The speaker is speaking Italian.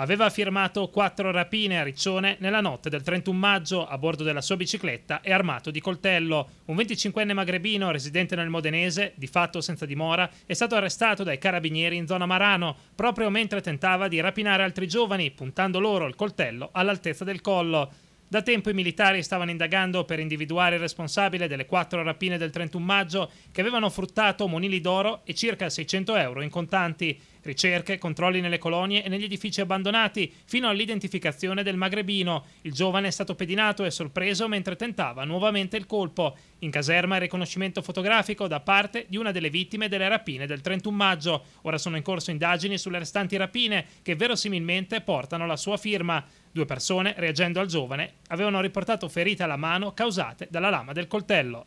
aveva firmato quattro rapine a Riccione nella notte del 31 maggio a bordo della sua bicicletta e armato di coltello. Un 25enne magrebino residente nel Modenese, di fatto senza dimora, è stato arrestato dai carabinieri in zona Marano proprio mentre tentava di rapinare altri giovani, puntando loro il coltello all'altezza del collo. Da tempo i militari stavano indagando per individuare il responsabile delle quattro rapine del 31 maggio che avevano fruttato monili d'oro e circa 600 euro in contanti. Ricerche, controlli nelle colonie e negli edifici abbandonati fino all'identificazione del magrebino. Il giovane è stato pedinato e sorpreso mentre tentava nuovamente il colpo. In caserma il riconoscimento fotografico da parte di una delle vittime delle rapine del 31 maggio. Ora sono in corso indagini sulle restanti rapine che verosimilmente portano la sua firma. Due persone, reagendo al giovane, avevano riportato ferite alla mano causate dalla lama del coltello.